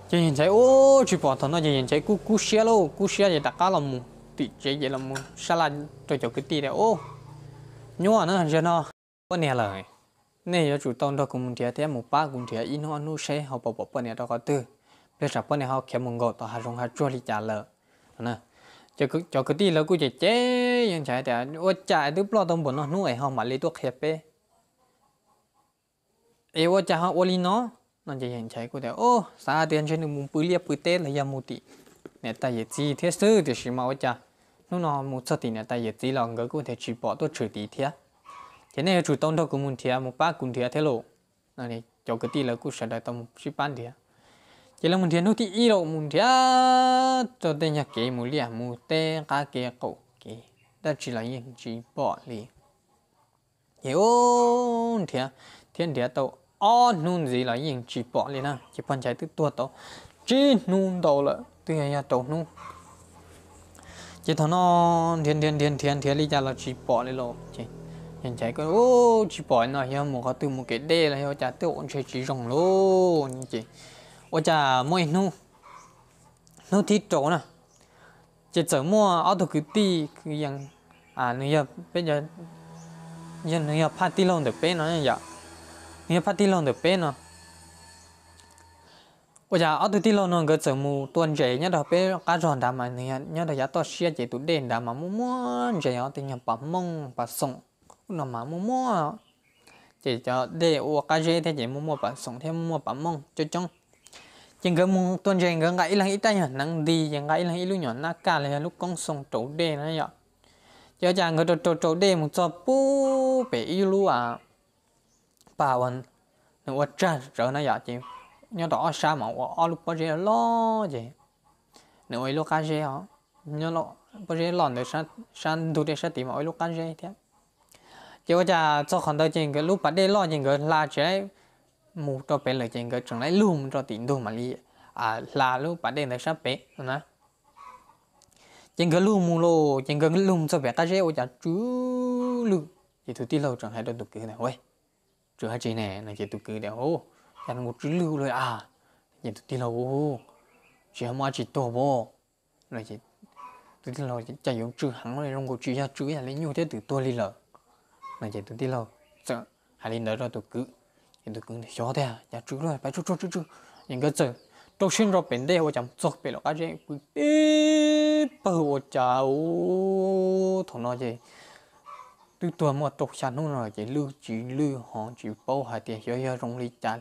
chỉ nhìn thấy ô chỉ bỏ thằng nó chỉ nhìn thấy cú cú xuyên luôn cú xe thì đặt cá làm mù tị chế vậy làm mù xả lại tôi cho cái tị này ô nhua nó hình như nó có nè lời này giờ chủ tông đó cùng địa thế một ba cũng địa in hoa nu xe họ bỏ bỏ bọn này đó có tư bây giờ bọn này họ khéo mông gọi tao hà rong hà chua đi trả lợ nè cho cứ cho cứ đi lỡ cứ chạy chế nhưng chạy để ô chạy tức lo tông bọn nó nuôi họ mà lấy tuốc hẹp bé ê ô chạy họ ô li nó nó chỉ hiện chạy cứ để ô xa tiền trên đường muốn bự liệp bự tết là yam một tỷ nè ta yết chỉ thế sư thì chỉ mà ô chạy nó nào một số tiền nè ta yết chỉ là người cứ thế chỉ bỏ tôi trừ tỷ thiệt thế này chủ tông thôi cũng muốn thiệt à, một ba cũng thiệt à, thế lộ này cho cái tí là cũng sẽ đại tông chỉ bán thiệt à. chỉ là muốn thiệt nút thì ít đâu muốn thiệt cho tên nhà kế muốn liền muốn tên cá kế cổ kế đó chỉ là những chỉ bỏ đi hiểu thiệt thiên thiệt tàu ó nôn gì là những chỉ bỏ đi nè chỉ bán trái tự tua tàu chỉ nôn đầu là từ nhà tàu nôn chỉ thằng nó thiên thiên thiên thiên thiên lý ra là chỉ bỏ đi lộ chỉ 人家讲哦，去白那些么个都么给得了，要家都完全去用咯，你这，我家没弄，弄提着呢，这怎么奥特给地个样啊？你要别要，要你要怕地浪的别那样，你要怕地浪的别呢？我家奥特地浪那个怎么端着？你到别家装他们，你你到家到些就都连他们么么，这样等下把梦把送。nó mà mua mua à? chỉ cho để ô cá dê thế chỉ mua mua bà sống thêm mua bà mông cho trong chừng cái mua tuần trên cái gãy là ít tay nhở năng đi chừng gãy là ít lúc nhỏ nát cả là lúc con sống trổ đê nó nhở cho chàng người trổ trổ đê một cho bú bể yêu lu à bà vẫn nó ở trên rồi nó nhở chị nhớ đó sao mà ở lúc bao giờ lo chị nếu ấy lúc cá dê hả nhớ lo bao giờ lòn được sao sao đủ để sao tìm ở lúc cá dê thế giờ cha cho con đó chừng cái lúc bắt đây lo chừng cái là chế mù cho bé lại chừng cái chẳng lấy lùm cho tiền đồ mà đi à là lúc bắt đây nó sắp bé nè chừng cái lùm mù lô chừng cái lùm cho bé ta chế ôi cha chú lùm thì thứ tí lâu chẳng hay đâu tụt cái này quay chưa hai chị này này chị tụi cái này ô cha nó một chú lưu rồi à chị tụt tí lâu ô chị không ai chị tổ bố rồi chị tụt tí lâu chị chạy dùng chữ hẳn rồi trong cuộc chuyện chữ là lấy nhiều thế từ tôi đi lợi mà chỉ tụi đi lâu sợ hai linh nữa rồi tụi cứ thì tụi cứ nhỏ thế à? nhà chú rồi phải chú chú chú chú những cái sợ trong sinh rồi bên đây họ chẳng chọc bên đó cái gì cứ đi bờ họ cháu thằng nó gì tôi tôi mà chọc sản nó rồi chỉ lưu chỉ lưu họ chỉ bảo hai tiền nhỏ nhỏ trong ly chán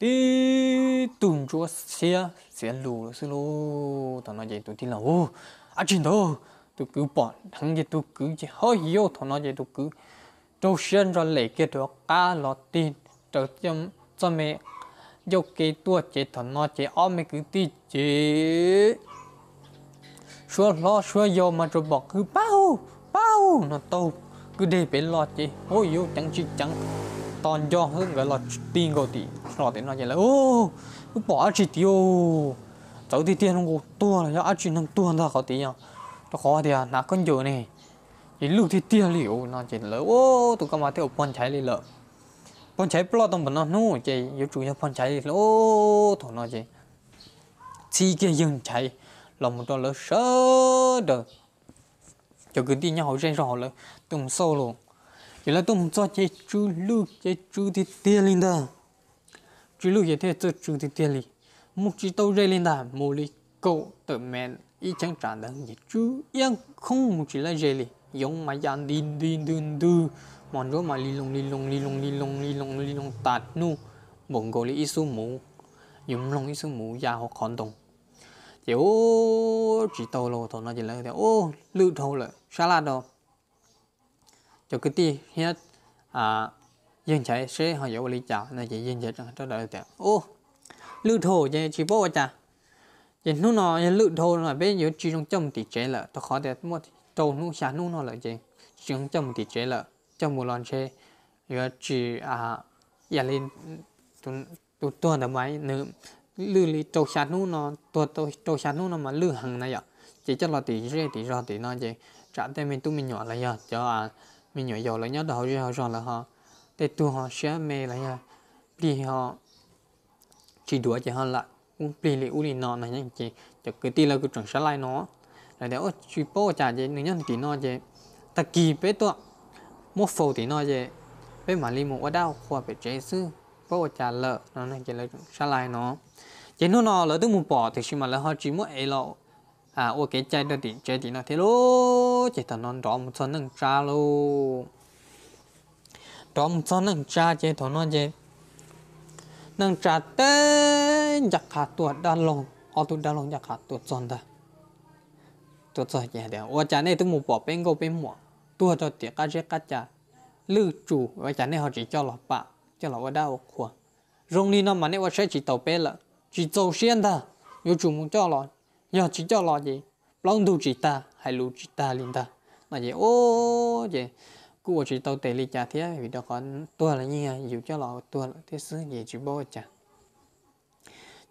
đi tuần chúa xe xe lù xe lù thằng nó gì tụi đi là ô à chuyện đó tụi cứ bỏ thằng gì tụi cứ chỉ hơi yếu thằng nó gì tụi cứ đầu tiên rồi lấy cái đồ cá lọ tin trở chấm cho mẹ dốc cái tua chế thằng nó chế ôm cái cứ tí chế xua lo xua yo mà rồi bỏ cứ bao bao nó tàu cứ để bên lọ chế ôi yo chẳng chỉ chẳng toàn do hơn cái lọ tin gọi tí lọ tin nó vậy là ô cứ bỏ chỉ tiêu cháu thì tiền không có tua là cho ăn chuyện thằng tua ra khỏi tí nhau nó khó thì à nó con nhiều này 一路去地里哦，那进来哦，都干嘛掉盆菜里了？盆菜不拉动不那弄，这有主要盆菜里了哦，同那这，几个人菜，那么多了少的，就跟地好身上好了，动手了，原来动作这猪路这猪的地里的，猪路也在这猪的地里，木枝都热里的，木里够的面，一枪炸的也猪样空木枝来热里。giống máy dàn dạ, đi đi đi đi, mòn đó mà li lông li lông li lông li lông li lông li lông tạt nu bọn gọi là isu mũ dùng lông isu mũ ra dạ học còn đồng chỉ ô chỉ tàu lô thôi nó chỉ là ô lưu thâu lại salad đó cho cái ti hết à dân chạy xe họ dấu lý chào nó chỉ dân chạy cho đợi tẹo ô lưu thô cho chỉ bố cha dân nó nó lưu thô là bên nhiều chỉ trong trong tỷ chế là tôi khó để mua trâu nu xả nu nó lợi gì chúng trong một tỷ chế lợ trong một lon xe rồi chỉ à giờ lên tụ tụ tua đám máy nữ lư li trâu xả nu nó tu tu trâu xả nu nó mà lư hằng này ạ chỉ cho là tỷ rê tỷ rò tỷ nó gì trả tên mình tu mình nhỏ lại giờ cho à mình nhỏ giàu lại nhớ đầu rồi họ rồi là họ để tu họ sẽ mê lại giờ đi họ chỉ đùa chỉ họ lại cũng bị lì u đi nọ này nhanh chị cho cái tin là cứ chuẩn sẽ lại nó 来条我举报下者，你样点哪者，特技别多，莫否点哪者，别马里莫我到或别解释，报下了，然后呢，给了下来喏，今天呢，了都莫报，就是嘛了，好只莫挨了，啊，我给解的点解点哪天咯，解到那多莫算能查咯，多莫算能查者，多哪者，能查的，อยากขาดตัวด้านลงเอาตัวด้านลงอยากขาดตัวจนได้ตัวใจเดียวว่าจะเนี่ยต้องมูปอบเป็นก็เป็นหมวตัวตัวเตียก็เรียกก็จะลื้อจู่ว่าจะเนี่ยเขาจีเจ้าหลับปะเจ้าหลับว่าได้ขวรงนี้นั่นมันเนี่ยว่าใช้จีเต่าเป็นละจีเจ้าเสียนตาอยู่จู่มึงเจ้าหลอนอย่าจีเจ้าหลอนจีปล้องดูจีตาให้รู้จีตาลินตานั่นจีโอ้จีกูว่าจีเต่าเตลิจ่าเทียวิดอกอนตัวอะไรเงี้ยอยู่เจ้าหลอนตัวที่ซื้อเยจีโบจ่า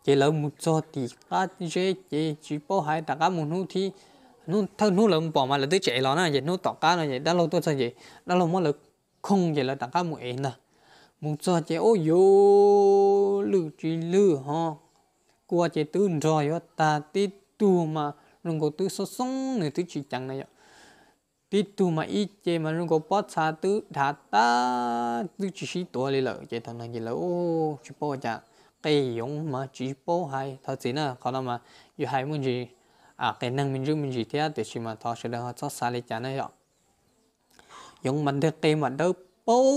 chỉ là một số thì các chế chế chỉ có hai ta các muốn hữu thì nu thơ nu là bỏ mà là tới chạy lo na vậy nu tỏ cá này vậy đã lâu tôi sao vậy đã lâu mới là không vậy là tặng cá à. một nè muốn cho chạy ô yo lư chỉ lư ho qua chạy tư rồi ta tí tu mà rung có tư số sống này tư chỉ chẳng này vậy tí tu mà ít chạy mà rung có bắt xa tư thả ta tư chỉ xí tua đi lợ chạy thằng này vậy là ô chỉ bao giờ cái giống mà chỉ bao hay thật sự nè còn mà yêu hay muốn gì à cái năng minh dùng mình gì thế để chỉ mà thọ sẽ được cho xa lấy chán này ạ dùng mình được cái mà đâu bố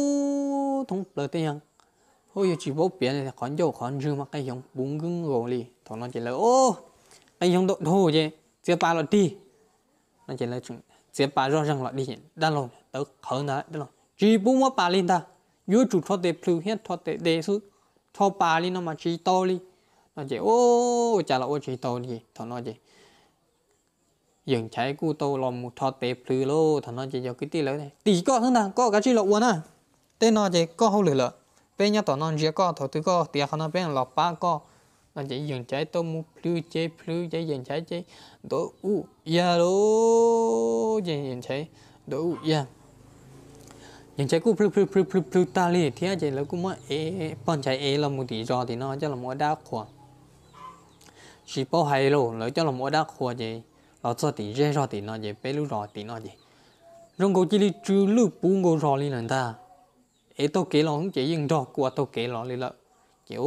thông lời thế nhở hồi chỉ bố biển này khó nhiều khó dư mà cái dùng bún gừng gỏi li thọ nó chỉ là ô cái dùng độ thô chứ chưa ba lọt đi nó chỉ là chúng chưa ba rõ ràng lọt đi đã rồi tớ khởi nữa đã rồi chỉ bún mà ba lên ta yếu chủ thoát để plu hết thoát để đề xuất thoát ba lên nó mà chỉ to li, nó chỉ ô chả là ô chỉ to đi thọ nó chỉ dừng chạy tô lòng một thọ phứ lô thằng nó chỉ cho cái tí lớn này thằng nào có cái chi lộc quần à tên nó chỉ có hậu lửa lợ bên nhà tỏ non chỉ có thọ thứ có tiền nó bên lọc ba có nó chỉ dừng tô mu phứ chế phứ chế dừng chạy chế u ya lô dừng dừng chạy u ya dừng chạy phứ phứ phứ phứ phứ ta li thì chỉ là cú mà ế bọn chạy ế là một tí rồi thì nó chắc là một đá khoảng chỉ hay lô lấy cho là một đá khoảng gì ở chỗ thì dễ rồi thì nó gì, bé lúc rồi thì nó gì. rong cô chỉ đi trừ lúc buông cô rồi lên ta ấy tôi kể là không chỉ dừng đó của tôi kể là lên là kiểu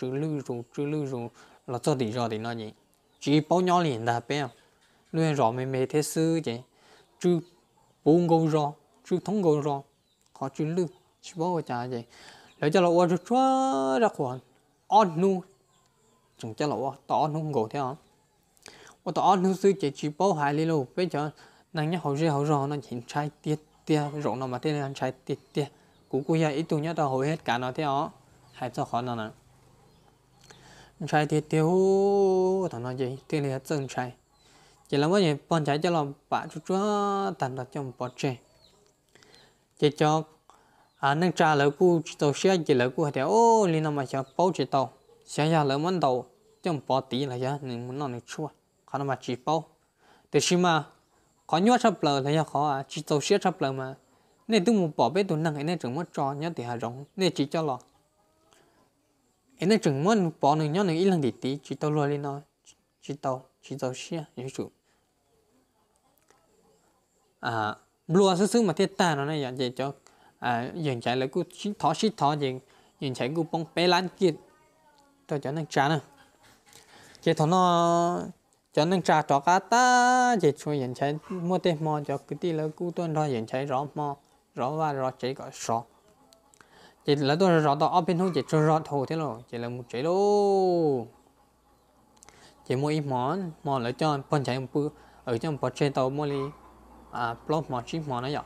trừ lưu rồi trừ lưu rồi là chỗ thì rồi thì nó dễ chỉ bao nhỏ liền ta bé luôn rồi mày mày thế sư chứ trừ buông cô rồi trừ thông cô rồi họ trừ lưu chỉ bao chả vậy lấy cho là ô cho ra khoản on nu chúng cho là ô tỏ nu ngủ thế không 我到安 sư chỉ chỉ bảo hại lý lô bây giờ nàng nhá hậu rơi hậu rò nó chỉ trái tiết tia rộng nó mà tên là trái tiết tia cú cú ya ít tu nhá tao hồi hết cả nó thế ó hại cho khó nó nè trái tiết tia hú thằng nó gì tên là chân trái chỉ là mới gì bọn trái cho lòng bả chút chút tàn đặt trong bọt chè chỉ cho à nâng trà lỡ cú tàu xe chỉ lỡ cú thì ô lý nó mà cho báo chỉ tàu xe ra lỡ món tàu trong bọt tí là giá nên muốn nó này chua khó mà chỉ bao thế chứ mà có nhớ chấp lờ thấy khó à chỉ tàu xe chấp lờ mà nên tôi muốn bỏ bê tôi năng ấy nên chừng mất cho nhớ thì hà rộng nên chỉ cho lọ ấy nên chừng mất bỏ nửa nhớ nửa ít lần thì tí chỉ tàu luôn đi nói chỉ tàu chỉ tàu xe như chủ à luôn sứ sứ mà thiết ta nó này dạng à, vậy cho à dừng chạy lại cứ chỉ thỏ chỉ thỏ dừng dừng chạy cứ bông bé lan kia cho cho nó chán à, chỉ thằng nó cho nên trà cho cá ta chỉ cho hiện trái mua tiền mò cho cái tí là cú tuần đó hiện trái rõ mò rõ và rõ cháy gọi số chỉ là tôi rõ đó ở bên hông chỉ cho rõ thôi thế rồi chỉ là một cháy lô chỉ mua ít món món lấy cho bọn cháy một bữa ở trong bọn trên tàu mua đi à plot món chip món nó vậy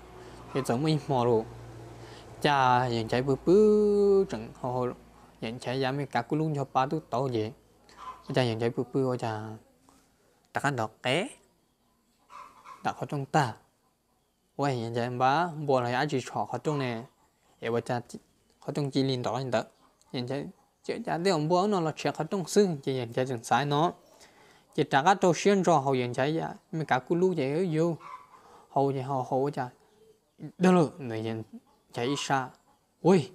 thì giống ít món luôn cha hiện trái bữa bữa chẳng hồ hồ hiện cháy giá mấy cả cú luôn cho ba tu tàu gì cha hiện trái bữa bữa cha ta taka doke da ko tung ta hiện yan em ba bo la ya chỉ cho ko tung nè, em wa cha ko tung chỉ liên đó hiện da yan jan chỉ cha de on bo nó là che ko tung sư chỉ hiện cha jin sai nó chỉ ta ka tôi xuyên cho hậu yan cha mình cả cú lú lu ye vô, hậu ye hậu hậu cha dạ, đó rồi, người hiện cha ít xa ui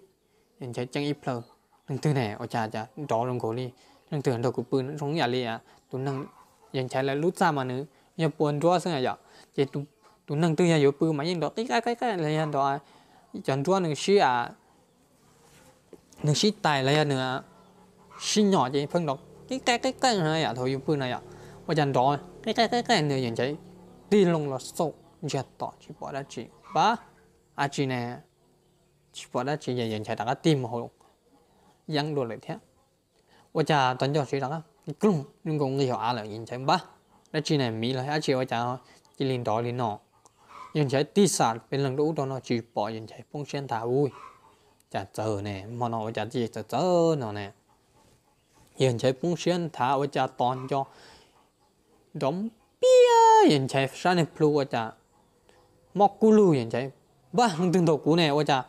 hiện cha chẳng ít lâu đừng từ này ở cha cha đó rong cổ đi nâng tư hẳn đầu bự, nó rong nhà li à tụi năng ยังใช้แล้วรู้จามานึยังปวนรัวซึ่งอะอย่าเจตุตุนังตื้อยอยู่ปืนมายังดอกใกล้ใกล้ใกล้เลยยันดอกจันรัวหนึ่งชี้อ่ะหนึ่งชี้ตายเลยยันเนื้อชี้หยอดยังเพิ่งดอกใกล้ใกล้ใกล้ใกล้เลยอ่ะถอยอยู่ปืนอะอย่าว่าจันดอกใกล้ใกล้ใกล้ใกล้เนื้อยังใช้ตีลงหลอดโซ่ยัดต่อชิบอดได้จีปะอาจีเนี่ยชิบอดได้จียังยังใช้แต่ก็ตีมหัวยังดูเลยเท่าว่าจะตอนยอดสีแล้วก็ cũng nhưng cũng người họ ăn là nhìn thấy ba đã chỉ này mỹ là ăn chiều ở chả chỉ liền đó liền nọ nhìn thấy tí sạt bên lần đầu đó nó chỉ bỏ nhìn thấy phong sen thả vui chả chờ nè mà nó chả gì chả chờ nó nè nhìn thấy phong sen thả ở chả toàn cho đóng bia nhìn thấy sáng này plu ở chả mọc cú lu nhìn thấy ba không tương đầu cú này ở chả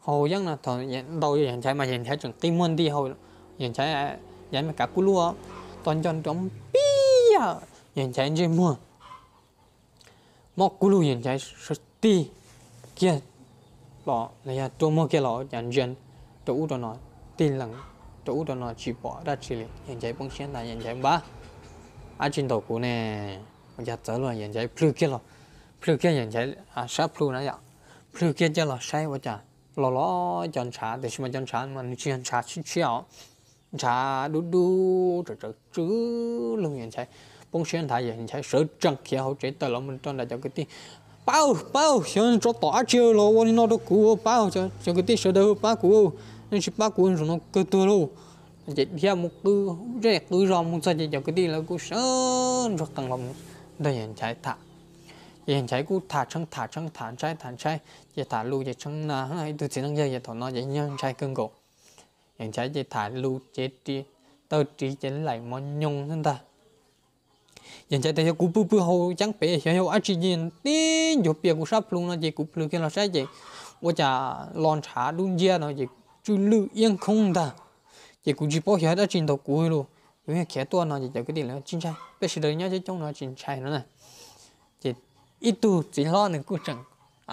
hầu giống là thằng đầu nhìn thấy mà nhìn thấy chẳng tim mơn đi hầu nhìn thấy ยังไม่กักกูรัวตอนจนจมปีอ่ะยังใจเจมัวมอกกูรู้ยังใจสติเกียหล่อเลยอ่ะตัวมอกเกียหล่อยังเจนตัวอู้ตัวหน่อยตีหลังตัวอู้ตัวหน่อยจีบบ่ได้จีเลยยังใจป้องเชียนแต่ยังใจบ้าอาจินตัวกูเนี่ยมันจะเจอเลยยังใจพลือเกียหล่อพลือเกียยังใจอ่ะชาพลูนะอย่างพลือเกียจะหล่อใช่ว่าจ้ะหล่อๆจนช้าแต่ชิมันจนช้ามันเชียนช้าชิเชียว chả đu đu rồi rồi chứ luôn hiện chạy bông xuyên thải hiện chạy sợ chẳng kia hậu chế tờ lòng mình trong đại cho cái tí bao bao hiện cho tỏa chiều lo quan nó đâu cú bao cho cho cái tí sợ đâu bao cú nên chỉ bao cú rồi nó cơ tư luôn chỉ theo một cứ rẻ cứ ròm một sao chỉ cho cái tí là cú sợ rồi càng lòng đây hiện chạy thả hiện chạy cứ thả trăng thả trăng thả chạy thả chạy chỉ thả lưu chỉ trăng là hai từ chỉ năng dây chỉ thọ nó chỉ nhân chạy cưng cổ อย่างใช้จะถ่ายรูปเจ็ดดีเตอร์จีจะไหลมอนยงนั่นตาอย่างใช้แต่กูปุ๊บปุ๊บเขาจังเป๋เฮียอาชีพยันตีนอยู่เปียกูชอบพลุงนะจีกูพลุกันเราใช้จีว่าจะลอนชาดุนเจียนะจีจุลือเอียงคงตาจีกูจีบอเฮียอาชีพตัวกูให้รู้อยู่เฮียแค่ตัวนะจีจะก็ดีแล้วจริงใช่เป็นสิ่งเดียวที่จ้องนะจริงใช่นั่นน่ะจีอีตัวจีล้อหนึ่งกูจัง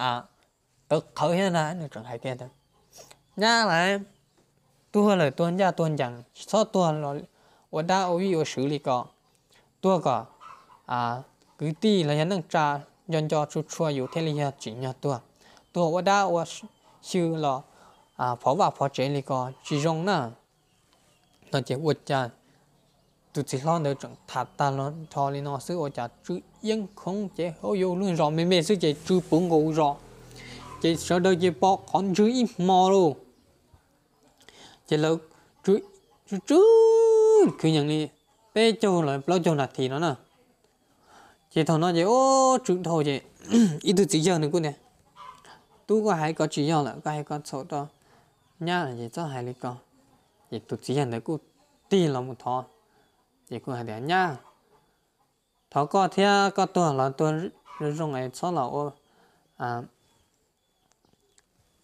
อ่าตัวเขาเฮียนะหนึ่งจังหายแก่ตัวนั่นแหละ gia 多了多加多讲，少多了我打我有实力高，多个啊，cứ đi là nhân trả nhân cho chú chua yêu thế là chỉ nhà tua tua ở đó ở xử là à phó và phó chế lý có chỉ rong na nó chỉ ở cha tụt chỉ lo được chẳng thạt ta nó cho lý nó sư ở cha chú yên không chế hữu yêu luôn rồi mình mình sư chế chú bốn ngủ rồi chế sau đó chế bỏ con chú ít mò luôn chỉ lâu chú chú chú cứ nhận đi bé châu là lâu châu là thì nó nè chỉ thằng nó chỉ ô chú thôi chỉ ít <clears throat> thứ chỉ giờ nữa cũng nè tu có hay có chỉ giờ là có hay có số đó nhá là chỉ cho hay lấy con chỉ tu chỉ giờ nữa cũng tin là một thọ chỉ cũng hay để nhá thọ có thế có tuần là tuần rồi ngày sau là ô à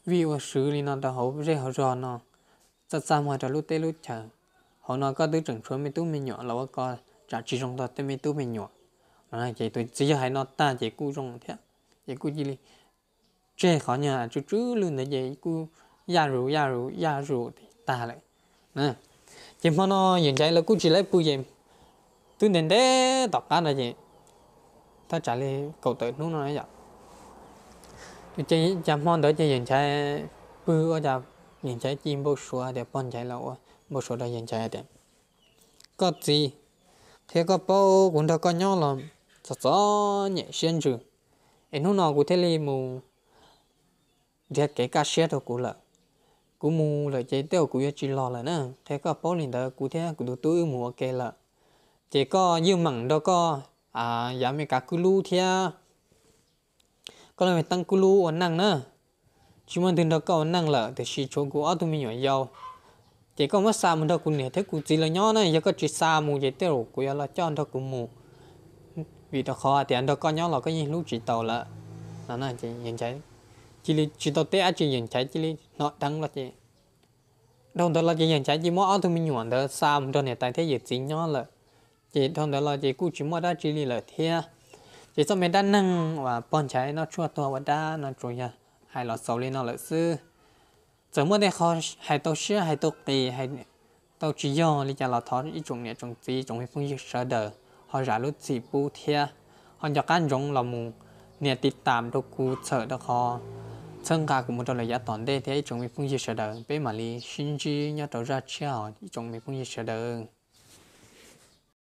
vì ô xử lý nó đã hậu rất là rồi nó ta sao mà trả lúc tê lúc chờ họ nói có thứ trưởng chúa mình tú mình nhỏ là có trả chỉ trong đó tê mình tú mình nhỏ nó là chỉ tôi chỉ hai nó ta chỉ cú trong thế chỉ cú gì đi chê khó nhà chú chú luôn để chỉ cú ya rủ ya rủ ya rủ thì ta lại nè chỉ mà nó hiện tại là cú chỉ lấy bu gì tôi nên để đọc cái là gì ta trả lời cậu tự nó nói vậy dạ. chỉ chăm mong đỡ cho hiện tại bu ở chả dạ, nhìn trái chim bố xóa để bọn trái lậu bố xóa đó nhìn trái để có gì thế có bao cũng đã có nhau lắm cho cho nhẹ xuyên chứ em hôm nào cũng thế li mù để cái cá xe đó cũng là cũng mù là chế tiêu cũng chỉ lo là nữa thế có bao liền đó cũng thế cũng đủ tuổi mù cái là chỉ có yêu mặn đó có à giá mấy cá cứ lu thế có là mình tăng cứ lu ổn nặng nữa chỉ muốn tin đâu có năng lợ thì chỉ chỗ của ở tụi mình nhỏ giàu chỉ có mất sao mình đâu cũng nhớ thấy cũng chỉ là nhỏ này giờ có chỉ sao mù vậy tiêu của là cho anh đâu cũng mù vì đó khó thì anh đâu có nhỏ là có những lúc chỉ tàu là nó là chị nhận cháy chỉ là chỉ tàu té anh chị nhận cháy chỉ là nó đắng là chị đồng thời là chỉ nhận cháy chỉ mỗi ở tụi mình nhỏ đó sao mình đâu này tại thế giờ chỉ nhỏ là chị đồng thời là chỉ cũng chỉ mỗi đó chỉ là thế chỉ cho mình đã nâng và bọn cháy nó chua to và đa nó trôi ra hay là sau lên nó là sư giờ mới đây khó hay tàu sữa hay tàu kỳ hay tàu chỉ do lý do là thọ ý chúng này chúng gì chúng hay phong dịch sợ đờ họ giả lúc chỉ bu thia họ cho cá rong là mù nè tít tạm đâu cú sợ đó khó chân cả cũng một trong lời giá toàn đây thì chung mình phong dịch sợ đờ bên mà lý sinh chi nhau tàu ra chia họ chung mình phong dịch sợ đờ